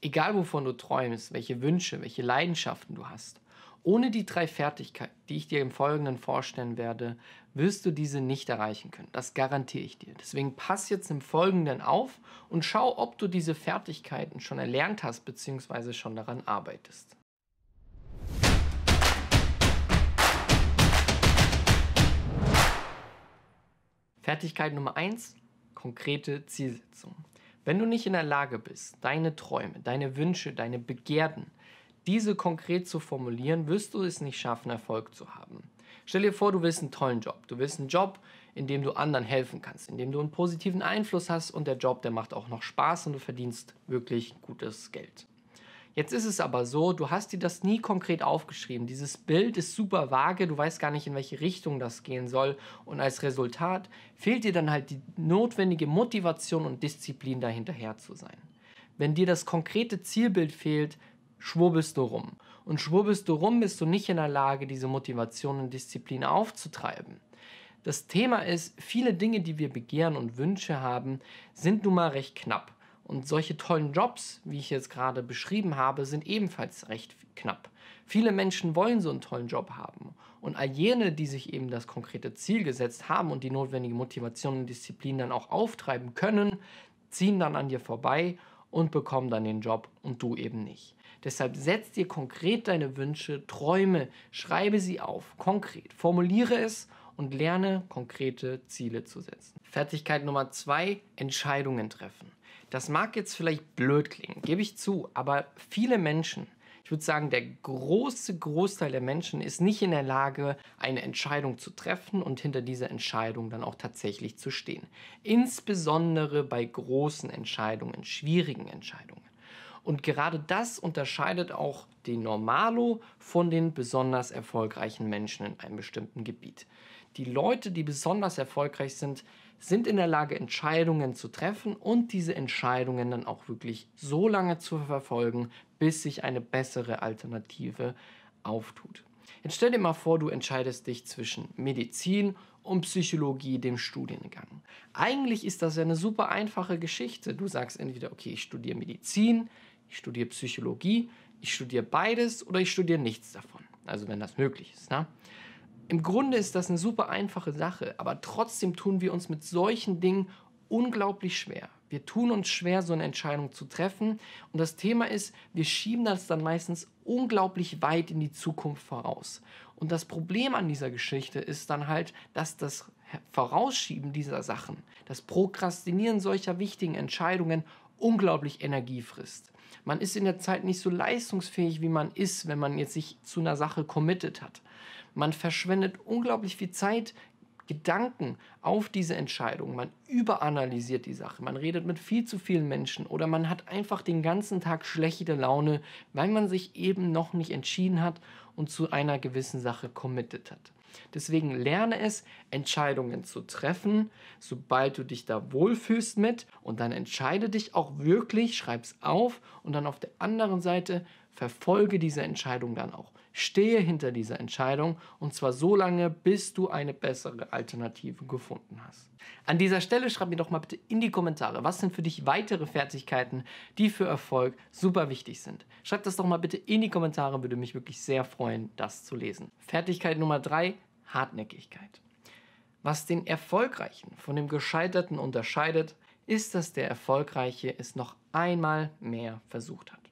Egal wovon du träumst, welche Wünsche, welche Leidenschaften du hast, ohne die drei Fertigkeiten, die ich dir im Folgenden vorstellen werde, wirst du diese nicht erreichen können. Das garantiere ich dir. Deswegen pass jetzt im Folgenden auf und schau, ob du diese Fertigkeiten schon erlernt hast bzw. schon daran arbeitest. Fertigkeit Nummer 1, konkrete Zielsetzung. Wenn du nicht in der Lage bist, deine Träume, deine Wünsche, deine Begehrten, diese konkret zu formulieren, wirst du es nicht schaffen, Erfolg zu haben. Stell dir vor, du willst einen tollen Job. Du willst einen Job, in dem du anderen helfen kannst, in dem du einen positiven Einfluss hast und der Job, der macht auch noch Spaß und du verdienst wirklich gutes Geld. Jetzt ist es aber so, du hast dir das nie konkret aufgeschrieben. Dieses Bild ist super vage, du weißt gar nicht, in welche Richtung das gehen soll. Und als Resultat fehlt dir dann halt die notwendige Motivation und Disziplin, dahinterher zu sein. Wenn dir das konkrete Zielbild fehlt, schwurbelst du rum. Und schwurbelst du rum, bist du nicht in der Lage, diese Motivation und Disziplin aufzutreiben. Das Thema ist, viele Dinge, die wir begehren und Wünsche haben, sind nun mal recht knapp. Und solche tollen Jobs, wie ich jetzt gerade beschrieben habe, sind ebenfalls recht knapp. Viele Menschen wollen so einen tollen Job haben. Und all jene, die sich eben das konkrete Ziel gesetzt haben und die notwendige Motivation und Disziplin dann auch auftreiben können, ziehen dann an dir vorbei und bekommen dann den Job und du eben nicht. Deshalb setz dir konkret deine Wünsche, Träume, schreibe sie auf, konkret, formuliere es und lerne konkrete Ziele zu setzen. Fertigkeit Nummer zwei, Entscheidungen treffen. Das mag jetzt vielleicht blöd klingen, gebe ich zu, aber viele Menschen, ich würde sagen, der große Großteil der Menschen ist nicht in der Lage, eine Entscheidung zu treffen und hinter dieser Entscheidung dann auch tatsächlich zu stehen. Insbesondere bei großen Entscheidungen, schwierigen Entscheidungen. Und gerade das unterscheidet auch den Normalo von den besonders erfolgreichen Menschen in einem bestimmten Gebiet. Die Leute, die besonders erfolgreich sind, sind in der Lage, Entscheidungen zu treffen und diese Entscheidungen dann auch wirklich so lange zu verfolgen, bis sich eine bessere Alternative auftut. Jetzt stell dir mal vor, du entscheidest dich zwischen Medizin und Psychologie, dem Studiengang. Eigentlich ist das ja eine super einfache Geschichte. Du sagst entweder, okay, ich studiere Medizin, ich studiere Psychologie, ich studiere beides oder ich studiere nichts davon. Also wenn das möglich ist. Ne? Im Grunde ist das eine super einfache Sache, aber trotzdem tun wir uns mit solchen Dingen unglaublich schwer. Wir tun uns schwer, so eine Entscheidung zu treffen. Und das Thema ist, wir schieben das dann meistens unglaublich weit in die Zukunft voraus. Und das Problem an dieser Geschichte ist dann halt, dass das Vorausschieben dieser Sachen, das Prokrastinieren solcher wichtigen Entscheidungen unglaublich Energie frisst. Man ist in der Zeit nicht so leistungsfähig, wie man ist, wenn man jetzt sich zu einer Sache committed hat. Man verschwendet unglaublich viel Zeit Gedanken auf diese Entscheidung. Man überanalysiert die Sache, man redet mit viel zu vielen Menschen oder man hat einfach den ganzen Tag schlechte Laune, weil man sich eben noch nicht entschieden hat und zu einer gewissen Sache committed hat. Deswegen lerne es, Entscheidungen zu treffen, sobald du dich da wohlfühlst mit und dann entscheide dich auch wirklich, schreib es auf und dann auf der anderen Seite verfolge diese Entscheidung dann auch. Stehe hinter dieser Entscheidung und zwar so lange, bis du eine bessere Alternative gefunden hast. An dieser Stelle schreib mir doch mal bitte in die Kommentare, was sind für dich weitere Fertigkeiten, die für Erfolg super wichtig sind. Schreib das doch mal bitte in die Kommentare, würde mich wirklich sehr freuen, das zu lesen. Fertigkeit Nummer 3, Hartnäckigkeit. Was den Erfolgreichen von dem Gescheiterten unterscheidet, ist, dass der Erfolgreiche es noch einmal mehr versucht hat.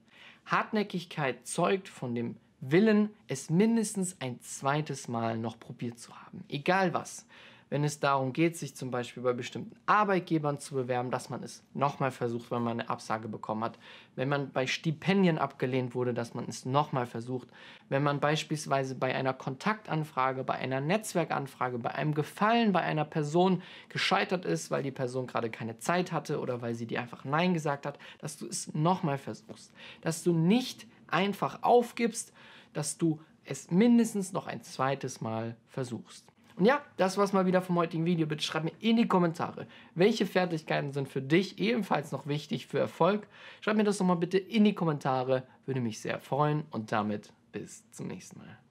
Hartnäckigkeit zeugt von dem Willen, es mindestens ein zweites Mal noch probiert zu haben. Egal was wenn es darum geht, sich zum Beispiel bei bestimmten Arbeitgebern zu bewerben, dass man es nochmal versucht, wenn man eine Absage bekommen hat. Wenn man bei Stipendien abgelehnt wurde, dass man es nochmal versucht. Wenn man beispielsweise bei einer Kontaktanfrage, bei einer Netzwerkanfrage, bei einem Gefallen bei einer Person gescheitert ist, weil die Person gerade keine Zeit hatte oder weil sie dir einfach Nein gesagt hat, dass du es nochmal versuchst. Dass du nicht einfach aufgibst, dass du es mindestens noch ein zweites Mal versuchst. Und ja, das war's mal wieder vom heutigen Video. Bitte schreib mir in die Kommentare, welche Fertigkeiten sind für dich ebenfalls noch wichtig für Erfolg. Schreib mir das nochmal bitte in die Kommentare, würde mich sehr freuen und damit bis zum nächsten Mal.